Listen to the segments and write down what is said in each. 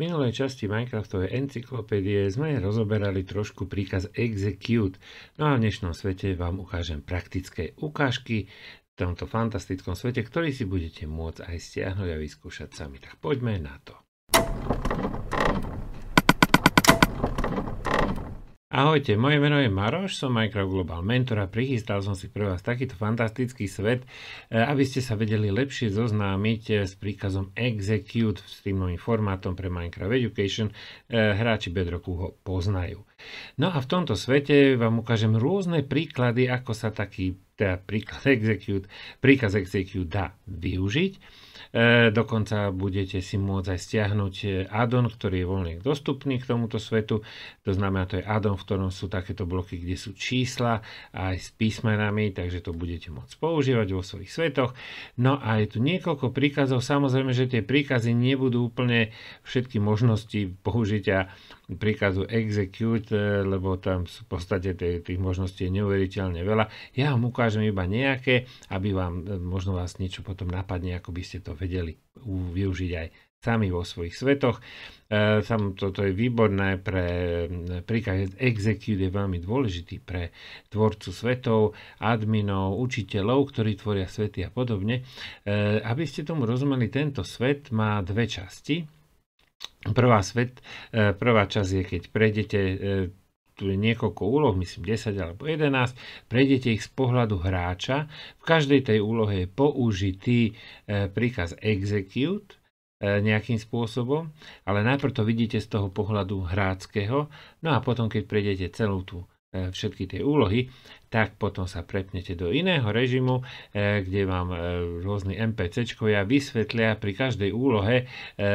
V minulej časti Minecraftovej encyklopédie sme rozoberali trošku príkaz execute, no a v dnešnom svete vám ukážem praktické ukážky v tomto fantastickom svete, ktorý si budete môcť aj stiahnuť a vyskúšať sami. Tak poďme na to. Ahojte, moje meno je Maroš, som Micro Global Mentor a prichystal som si pre vás takýto fantastický svet, e, aby ste sa vedeli lepšie zoznámiť e, s príkazom Execute s tým novým formátom pre Minecraft Education. E, hráči Bedroku ho poznajú. No a v tomto svete vám ukážem rôzne príklady, ako sa taký teda príklad execute, príkaz execute dá využiť E, dokonca budete si môcť aj stiahnuť e, addon, ktorý je voľne dostupný k tomuto svetu. To znamená, to je addon, v ktorom sú takéto bloky, kde sú čísla aj s písmenami, takže to budete môcť používať vo svojich svetoch. No a je tu niekoľko príkazov. Samozrejme, že tie príkazy nebudú úplne všetky možnosti použitia príkazu execute, e, lebo tam sú v podstate tých, tých možností je neuveriteľne veľa. Ja vám ukážem iba nejaké, aby vám e, možno vás niečo potom napadne, ako by ste to to vedeli využiť aj sami vo svojich svetoch. E, sam toto je výborné pre príklad execute je veľmi dôležitý pre tvorcu svetov, adminov, učiteľov, ktorí tvoria svety a podobne. E, aby ste tomu rozumeli, tento svet má dve časti. Prvá, svet, e, prvá časť je, keď prejdete tu je niekoľko úloh, myslím 10 alebo 11, prejdete ich z pohľadu hráča. V každej tej úlohe je použitý e, príkaz execute, e, nejakým spôsobom, ale najprv to vidíte z toho pohľadu hráckého, no a potom keď prejdete celú tú E, všetky tie úlohy, tak potom sa prepnete do iného režimu, e, kde vám e, rôzny NPCčkovia vysvetlia pri každej úlohe,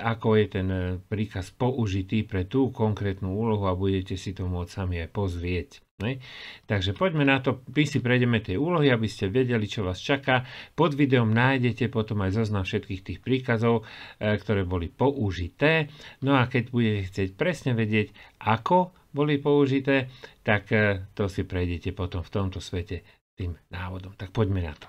ako je ten príkaz použitý pre tú konkrétnu úlohu a budete si to môcť sami aj pozrieť. Ne? Takže poďme na to, my si prejdeme tie úlohy, aby ste vedeli, čo vás čaká. Pod videom nájdete potom aj zoznam všetkých tých príkazov, ktoré boli použité. No a keď budete chcieť presne vedieť, ako boli použité, tak e, to si prejdete potom v tomto svete tým návodom. Tak poďme na to.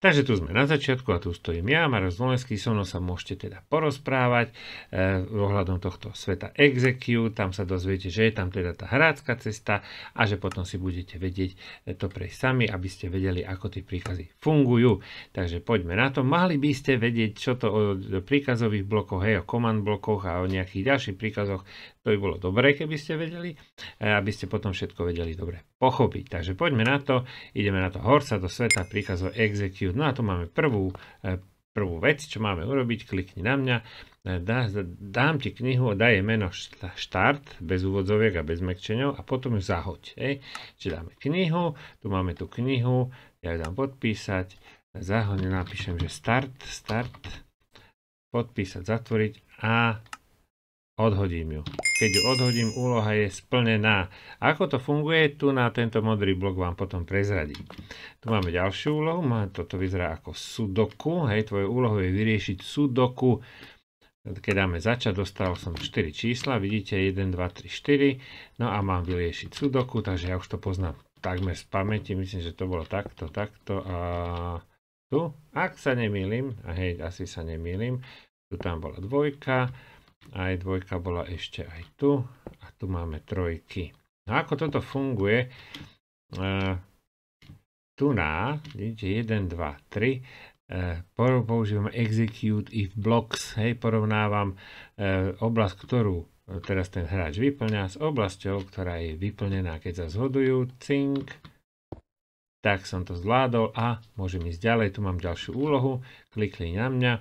Takže tu sme na začiatku a tu stojím ja, Maroš Zvolenský, so mnou sa môžete teda porozprávať eh, ohľadom tohto sveta Execute, tam sa dozviete, že je tam teda tá hrácka cesta a že potom si budete vedieť e, to prejsť sami, aby ste vedeli, ako tie príkazy fungujú. Takže poďme na to. Mali by ste vedieť, čo to o príkazových blokoch, hej, o command blokoch a o nejakých ďalších príkazoch to by bolo dobré, keby ste vedeli, e, aby ste potom všetko vedeli dobre pochopiť. Takže poďme na to, ideme na to horca do sveta príkazov execute. No a tu máme prvú, e, prvú vec, čo máme urobiť, klikni na mňa, e, dá, dám ti knihu a daj meno štart bez úvodzoviek a bez mekčenov a potom ju zahoď. Hej. Čiže dáme knihu, tu máme tú knihu, ja ju dám podpísať, zahoď, napíšem, že start, start, podpísať, zatvoriť a Odhodím ju. Keď ju odhodím, úloha je splnená. Ako to funguje, tu na tento modrý blok vám potom prezradím. Tu máme ďalšiu úlohu, toto vyzerá ako sudoku. Hej, tvoje úlohou je vyriešiť sudoku. Keď dáme začať, dostal som 4 čísla, vidíte 1, 2, 3, 4. No a mám vyriešiť sudoku, takže ja už to poznám takmer z pamäti, myslím, že to bolo takto, takto a tu, ak sa nemýlim, a hej, asi sa nemýlim, tu tam bola dvojka, aj dvojka bola ešte aj tu a tu máme trojky. No ako toto funguje? Uh, tu na, vidíte, 1, 2, 3, uh, používam execute if blocks, hej, porovnávam uh, e, oblasť, ktorú teraz ten hráč vyplňa s oblasťou, ktorá je vyplnená, keď sa zhodujú, cink, tak som to zvládol a môžem ísť ďalej, tu mám ďalšiu úlohu, klikli na mňa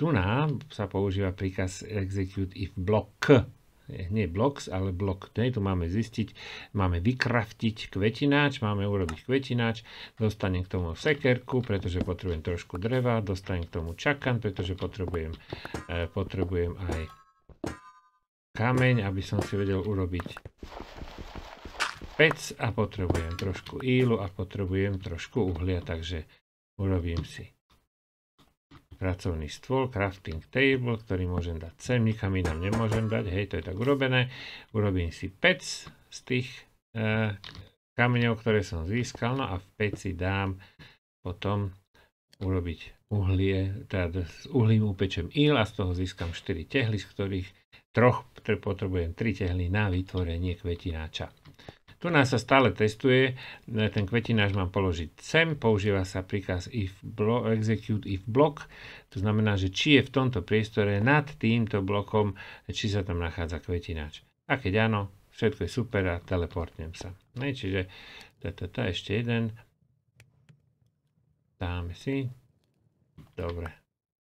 tu nám sa používa príkaz execute if block. Eh, nie blocks, ale block. Tu máme zistiť, máme vykraftiť kvetináč, máme urobiť kvetináč, dostanem k tomu sekerku, pretože potrebujem trošku dreva, dostanem k tomu čakan, pretože potrebujem, eh, potrebujem aj kameň, aby som si vedel urobiť pec a potrebujem trošku ílu a potrebujem trošku uhlia, takže urobím si pracovný stôl, crafting table, ktorý môžem dať sem, nikam inám nemôžem dať, hej, to je tak urobené. Urobím si pec z tých e, kameňov, ktoré som získal, no a v peci dám potom urobiť uhlie, teda s uhlím upečem il a z toho získam 4 tehly, z ktorých troch potrebujem 3 tehly na vytvorenie kvetináča. Tu nás sa stále testuje, ten kvetinač mám položiť sem, používa sa príkaz if blo, execute if block, to znamená, že či je v tomto priestore nad týmto blokom, či sa tam nachádza kvetináč. A keď áno, všetko je super a teleportnem sa. Ne, čiže tata, ešte jeden. Dáme si. Dobre.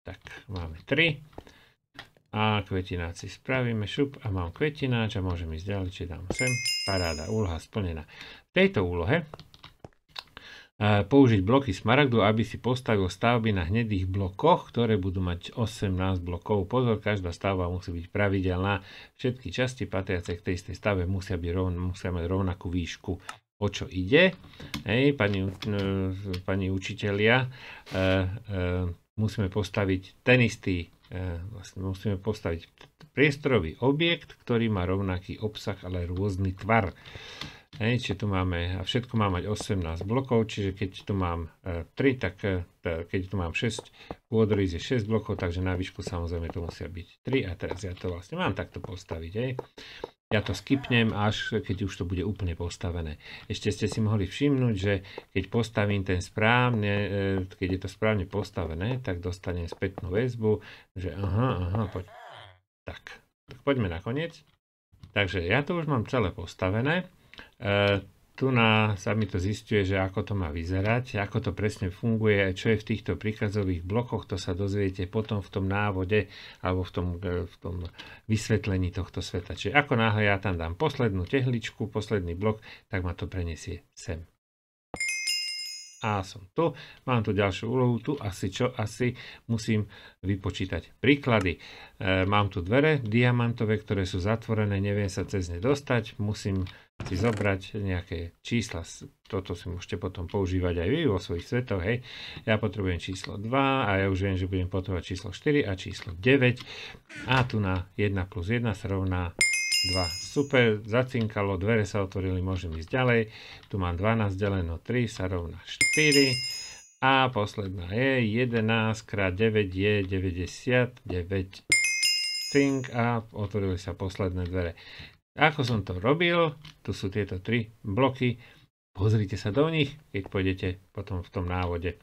Tak, máme 3 a kvetináci spravíme šup a mám kvetináč a môžem ísť ďalej, či dám sem. Paráda, úloha splnená. V tejto úlohe e, použiť bloky smaragdu, aby si postavil stavby na hnedých blokoch, ktoré budú mať 18 blokov. Pozor, každá stavba musí byť pravidelná. Všetky časti patriace k tej istej stave musia, byť rovn, musia mať rovnakú výšku. O čo ide? Hej, pani, e, pani učitelia, e, e, musíme postaviť ten istý E, vlastne musíme postaviť priestorový objekt, ktorý má rovnaký obsah, ale rôzny tvar. Hej, čiže tu máme, a všetko má mať 18 blokov, čiže keď tu mám 3, e, tak e, keď tu mám 6, pôdorys je 6 blokov, takže na výšku samozrejme to musia byť 3 a teraz ja to vlastne mám takto postaviť. Hej. Ja to skipnem, až keď už to bude úplne postavené. Ešte ste si mohli všimnúť, že keď postavím ten správne, e, keď je to správne postavené, tak dostanem spätnú väzbu, že aha, aha, poď. Tak, tak poďme na koniec. Takže ja to už mám celé postavené. E, tu na, sa mi to zistuje, že ako to má vyzerať, ako to presne funguje, čo je v týchto príkazových blokoch, to sa dozviete potom v tom návode alebo v tom, e, v tom vysvetlení tohto sveta. Čiže ako náhle ja tam dám poslednú tehličku, posledný blok, tak ma to preniesie sem. A som tu, mám tu ďalšiu úlohu, tu asi čo, asi musím vypočítať. Príklady. E, mám tu dvere diamantové, ktoré sú zatvorené, neviem sa cez ne dostať, musím si zobrať nejaké čísla. Toto si môžete potom používať aj vy vo svojich svetoch, hej. Ja potrebujem číslo 2 a ja už viem, že budem potrebovať číslo 4 a číslo 9. A tu na 1 plus 1 sa rovná 2. Super, zacinkalo, dvere sa otvorili, môžem ísť ďalej. Tu mám 12 deleno 3 sa rovná 4. A posledná je 11 x 9 je 99. Cink a otvorili sa posledné dvere. Ako som to robil, tu sú tieto tri bloky. Pozrite sa do nich, keď pôjdete potom v tom návode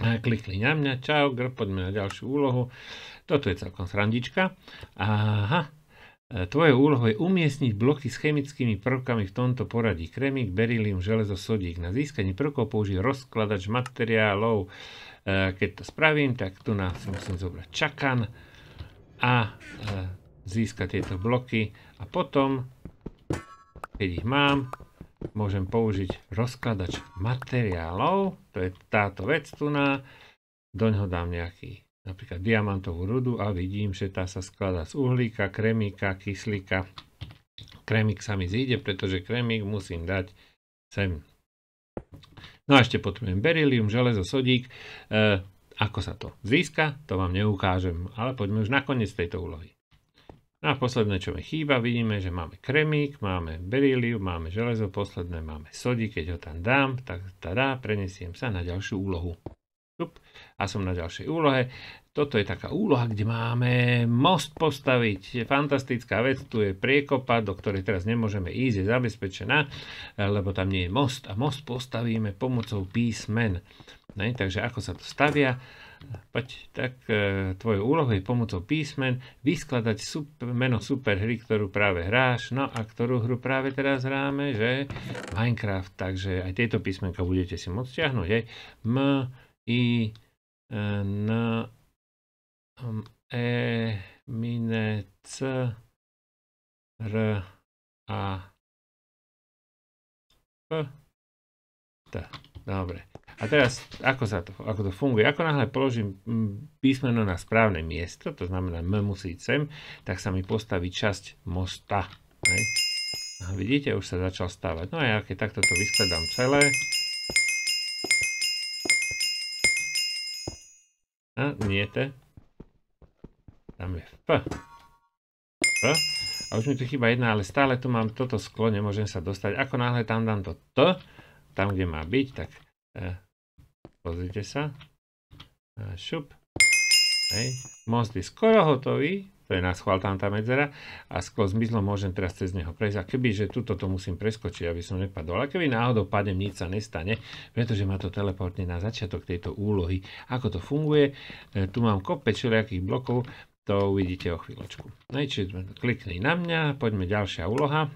klikli na mňa, čau, gr, poďme na ďalšiu úlohu. Toto je celkom srandička. Aha, E, tvojou úlohou je umiestniť bloky s chemickými prvkami v tomto poradí. Kremík, berilium železo, sodík. Na získanie prvkov použij rozkladač materiálov. E, keď to spravím, tak tu na si musím zobrať čakan a e, získať tieto bloky. A potom, keď ich mám, môžem použiť rozkladač materiálov. To je táto vec tu na. Doň ho dám nejaký napríklad diamantovú rudu a vidím, že tá sa skladá z uhlíka, kremíka, kyslíka. Kremík sa mi zíde, pretože kremík musím dať sem. No a ešte potrebujem berilium, železo, sodík. E, ako sa to získa, to vám neukážem, ale poďme už na koniec tejto úlohy. No a posledné, čo mi chýba, vidíme, že máme kremík, máme berylium, máme železo, posledné máme sodík, keď ho tam dám, tak teda prenesiem sa na ďalšiu úlohu. Up, a som na ďalšej úlohe toto je taká úloha, kde máme most postaviť. Je fantastická vec, tu je priekopa, do ktorej teraz nemôžeme ísť, je zabezpečená, lebo tam nie je most. A most postavíme pomocou písmen. Ne? Takže ako sa to stavia? Poď, tak e, tvojou úlohou je pomocou písmen vyskladať super, meno superhry, ktorú práve hráš, no a ktorú hru práve teraz hráme, že Minecraft, takže aj tieto písmenka budete si môcť ťahnuť, hej. M, I, N, E mine C R A P T. Dobre. A teraz, ako, sa to, ako to funguje? Ako náhle položím písmeno na správne miesto, to znamená M musí ísť sem, tak sa mi postaví časť mosta. Hej. A vidíte, už sa začal stávať. No a ja keď takto to vyskladám celé, a nie te je F. F. A už mi tu chýba jedna, ale stále tu mám toto sklo, nemôžem sa dostať. Ako náhle tam dám to T, tam kde má byť, tak eh, pozrite sa. A e, šup. Hej. Most je skoro hotový, to je na schvál tam tá medzera a sklo zmizlo, môžem teraz cez neho prejsť. A keby, že tuto to musím preskočiť, aby som nepadol. A keby náhodou padem, nič sa nestane, pretože ma to teleportne na začiatok tejto úlohy. Ako to funguje? E, tu mám kopec všelijakých blokov, to uvidíte o chvíľočku. No, čiže sme na mňa, poďme ďalšia úloha.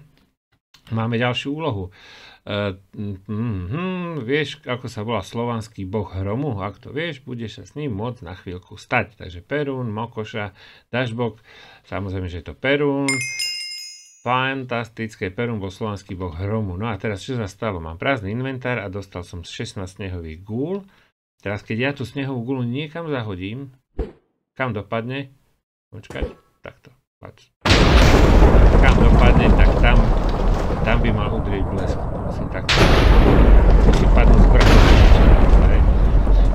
Máme ďalšiu úlohu. Uh, mm, mm, vieš, ako sa volá slovanský boh hromu? Ak to vieš, budeš sa s ním môcť na chvíľku stať. Takže Perún, Mokoša, Dažbok, samozrejme, že je to Perún. Fantastické, Perún bol slovanský boh hromu. No a teraz čo sa stalo? Mám prázdny inventár a dostal som 16 snehových gúl. Teraz keď ja tú snehovú gulu niekam zahodím, kam dopadne? Počkaj, takto, pač. Kam dopadne, tak tam, tam by mal udrieť blesk. Asi takto. Musí padnúť z vrchu.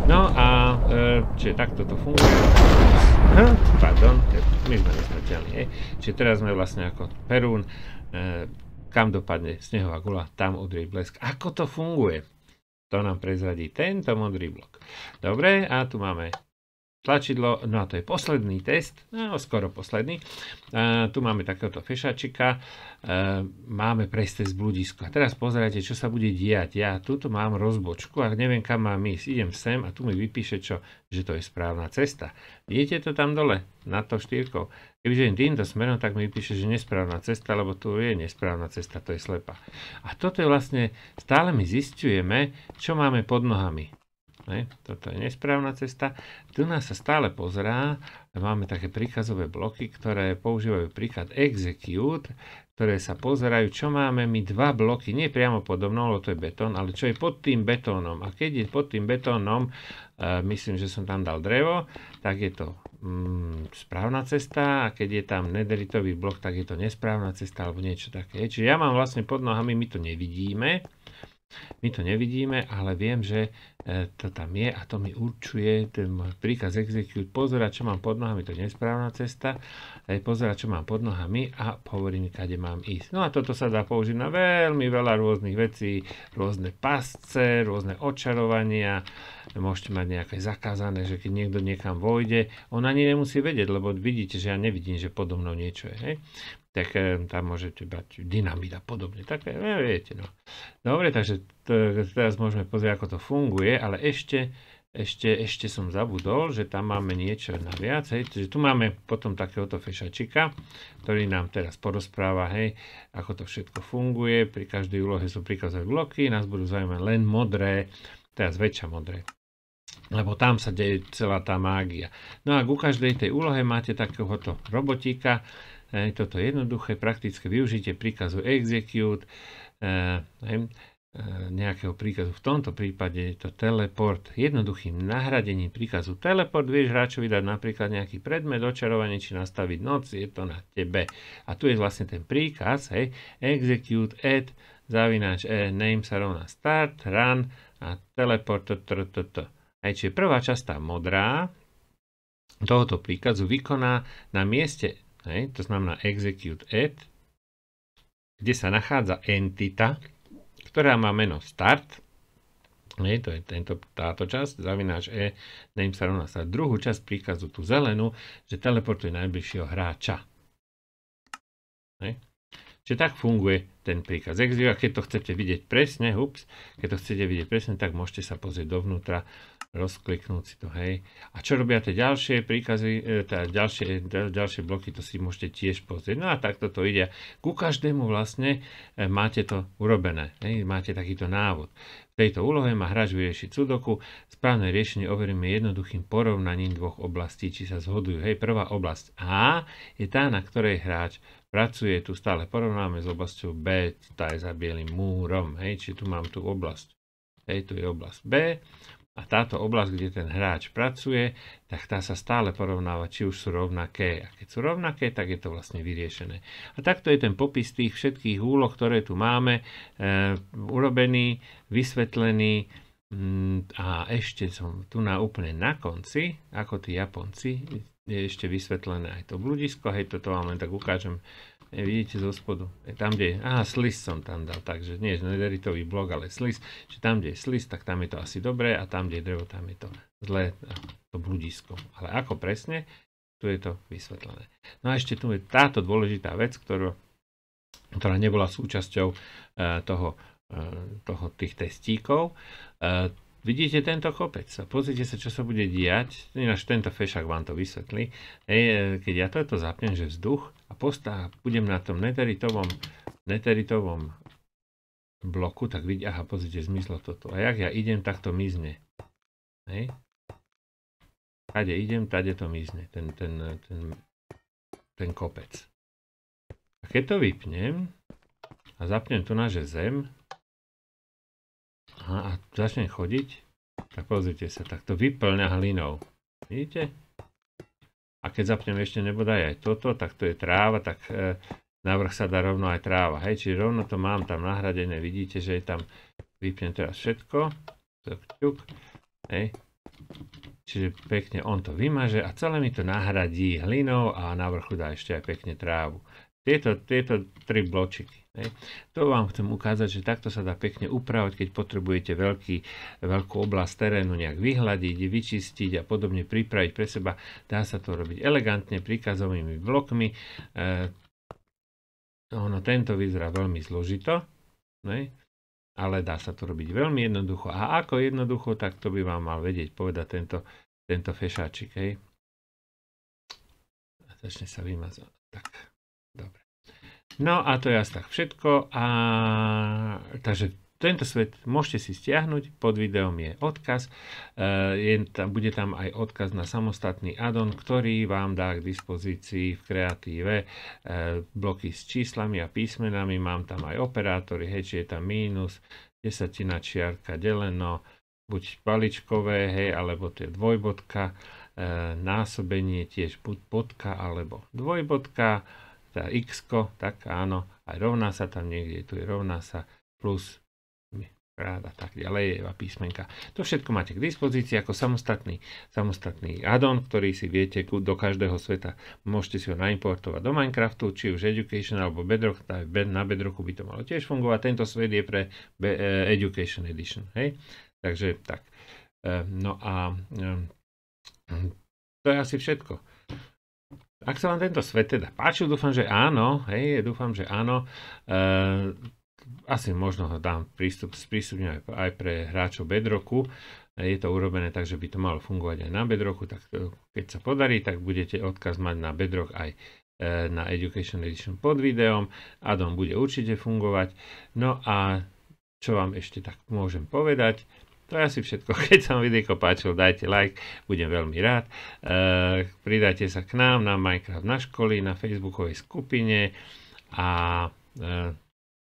No a, e, čiže takto to funguje. pardon, my sme nesmrteľní, hej. Čiže teraz sme vlastne ako Perún, e, kam dopadne snehová gula, tam udrieť blesk. Ako to funguje? To nám prezradí tento modrý blok. Dobre, a tu máme tlačidlo, no a to je posledný test, no skoro posledný. A, tu máme takéhoto fešačika, a, máme prejsť cez bludisko. A teraz pozerajte, čo sa bude diať. Ja tuto mám rozbočku a neviem, kam mám ísť. Idem sem a tu mi vypíše, čo, že to je správna cesta. Vidíte to tam dole, nad to štýrkou. Kebyže idem týmto smerom, tak mi vypíše, že nesprávna cesta, lebo tu je nesprávna cesta, to je slepa. A toto je vlastne, stále my zistujeme, čo máme pod nohami. Ne? Toto je nesprávna cesta. Tu nás sa stále pozerá, máme také príkazové bloky, ktoré používajú príklad execute, ktoré sa pozerajú, čo máme my dva bloky, nie priamo mnou, lebo to je betón, ale čo je pod tým betónom. A keď je pod tým betónom, e, myslím, že som tam dal drevo, tak je to mm, správna cesta a keď je tam nederitový blok, tak je to nesprávna cesta alebo niečo také. Čiže ja mám vlastne pod nohami, my to nevidíme, my to nevidíme, ale viem, že e, to tam je a to mi určuje ten príkaz execute. Pozerať, čo mám pod nohami, to je nesprávna cesta. E, Pozerať, čo mám pod nohami a hovorí mi, kade mám ísť. No a toto sa dá použiť na veľmi veľa rôznych vecí, rôzne pasce, rôzne očarovania. Môžete mať nejaké zakázané, že keď niekto niekam vojde, on ani nemusí vedieť, lebo vidíte, že ja nevidím, že podo mnou niečo je tak tam môžete brať dynamit a podobne. Tak eh, viete, no. Dobre, takže to, teraz môžeme pozrieť, ako to funguje, ale ešte, ešte, ešte som zabudol, že tam máme niečo naviac, hej, takže tu máme potom takéhoto fešačika, ktorý nám teraz porozpráva, hej, ako to všetko funguje, pri každej úlohe sú prikazové bloky, nás budú zaujímať len modré, teraz väčšia modré lebo tam sa deje celá tá mágia. No a ku každej tej úlohe máte takéhoto robotíka, Hej, toto jednoduché praktické využitie príkazu execute, eh, hej, eh, nejakého príkazu. V tomto prípade je to teleport. Jednoduchým nahradením príkazu teleport vieš hráčovi dať napríklad nejaký predmet, očarovanie či nastaviť noc, je to na tebe. A tu je vlastne ten príkaz, hej, execute add, zavináč e, name sa rovná start, run a teleport. to, to, to, to. Hej, čiže prvá časť, tá modrá, tohoto príkazu vykoná na mieste hej, to znamená execute add, kde sa nachádza entita, ktorá má meno start, hej, to je tento, táto časť, zavináš e, name sa rovná sa druhú časť príkazu, tú zelenú, že teleportuje najbližšieho hráča. Hej. Čiže tak funguje ten príkaz execute a keď to chcete vidieť presne, ups, keď to chcete vidieť presne, tak môžete sa pozrieť dovnútra rozkliknúť si to, hej. A čo robia tie ďalšie príkazy, e, tá ďalšie, ďalšie bloky, to si môžete tiež pozrieť. No a takto to ide. Ku každému vlastne e, máte to urobené, hej, máte takýto návod. V tejto úlohe má hráč vyriešiť sudoku. Správne riešenie overíme jednoduchým porovnaním dvoch oblastí, či sa zhodujú. Hej, prvá oblasť A je tá, na ktorej hráč pracuje, tu stále porovnáme s oblasťou B, tá je za bielým múrom, hej, či tu mám tú oblasť, hej, tu je oblasť B, a táto oblasť, kde ten hráč pracuje, tak tá sa stále porovnáva, či už sú rovnaké. A keď sú rovnaké, tak je to vlastne vyriešené. A takto je ten popis tých všetkých úloh, ktoré tu máme, e, urobený, vysvetlený. Mm, a ešte som tu na úplne na konci, ako tí Japonci, je ešte vysvetlené aj to bludisko, hej, toto vám len tak ukážem je, vidíte zo spodu. je tam, kde je... Aha, slis som tam dal, takže nie, je nederitový blok, ale slis. Čiže tam, kde je slis, tak tam je to asi dobré a tam, kde je drevo, tam je to zlé, to bludisko. Ale ako presne, tu je to vysvetlené. No a ešte tu je táto dôležitá vec, ktorú, ktorá nebola súčasťou uh, toho, e, toho, tých testíkov. E, vidíte tento kopec. Pozrite sa, čo sa bude diať. Ináč tento fešak vám to vysvetlí. Ej, keď ja toto zapnem, že vzduch, a postá, budem na tom neteritovom, neteritovom bloku, tak vidí, aha, pozrite, zmizlo toto. A jak ja idem, tak to mizne. Hej. Tade idem, tade to mizne, ten, ten, ten, ten kopec. A keď to vypnem a zapnem tu na že zem aha, a začnem chodiť, tak pozrite sa, tak to vyplňa hlinou. Vidíte? A keď zapnem ešte nebodaj aj toto, tak to je tráva, tak e, navrh sa dá rovno aj tráva. Hej, čiže rovno to mám tam nahradené, vidíte, že je tam, vypnem teraz všetko, hej. Čiže pekne on to vymaže a celé mi to nahradí hlinou a na vrchu dá ešte aj pekne trávu. Tieto, tieto tri bločiky. Hej. To vám chcem ukázať, že takto sa dá pekne upravať, keď potrebujete veľký, veľkú oblasť terénu nejak vyhľadiť, vyčistiť a podobne pripraviť pre seba. Dá sa to robiť elegantne, príkazovými blokmi. E, ono tento vyzerá veľmi zložito, ne? ale dá sa to robiť veľmi jednoducho. A ako jednoducho, tak to by vám mal vedieť povedať tento, tento fešáčik. Hej. začne sa vymazať. Tak, dobre. No a to je asi tak všetko. A... Takže tento svet môžete si stiahnuť, pod videom je odkaz, e, je, bude tam aj odkaz na samostatný addon, ktorý vám dá k dispozícii v kreatíve e, bloky s číslami a písmenami, mám tam aj operátory, hej, či je tam mínus, desatina čiarka, deleno, buď paličkové, hej, alebo to je dvojbodka, e, násobenie tiež buď bodka alebo dvojbodka, teda x, tak áno, aj rovná sa tam niekde, tu je rovná sa plus krát a tak ďalej, je písmenka. To všetko máte k dispozícii ako samostatný, samostatný addon, ktorý si viete do každého sveta. Môžete si ho naimportovať do Minecraftu, či už Education alebo Bedrock, na Bedrocku by to malo tiež fungovať. Tento svet je pre e, Education Edition. Hej? Takže tak. E, no a e, to je asi všetko. Ak sa vám tento svet teda páčil, dúfam, že áno, hej, dúfam, že áno. E, asi možno ho dám prístup, sprístupne aj, aj pre hráčov Bedroku. E, je to urobené tak, že by to malo fungovať aj na Bedroku, tak e, keď sa podarí, tak budete odkaz mať na bedrok aj e, na Education Edition pod videom. Adon bude určite fungovať. No a čo vám ešte tak môžem povedať? To je asi všetko. Keď sa vám video páčilo, dajte like, budem veľmi rád. Uh, pridajte sa k nám na Minecraft na školy, na facebookovej skupine a uh,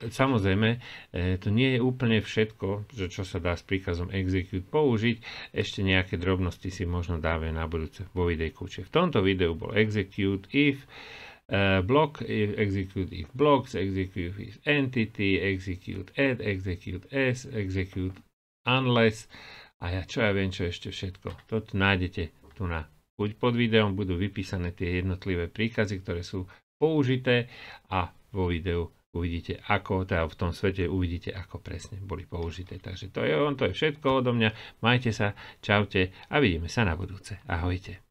Samozrejme, e, to nie je úplne všetko, že čo sa dá s príkazom execute použiť. Ešte nejaké drobnosti si možno dáme na budúce vo videjku. Čiže v tomto videu bol execute if uh, block, if execute if blocks, execute if entity, execute add, execute s, execute unless a ja čo ja viem, čo ešte všetko. To nájdete tu na buď pod videom budú vypísané tie jednotlivé príkazy, ktoré sú použité a vo videu uvidíte ako, teda v tom svete uvidíte ako presne boli použité. Takže to je on, to je všetko odo mňa. Majte sa, čaute a vidíme sa na budúce. Ahojte.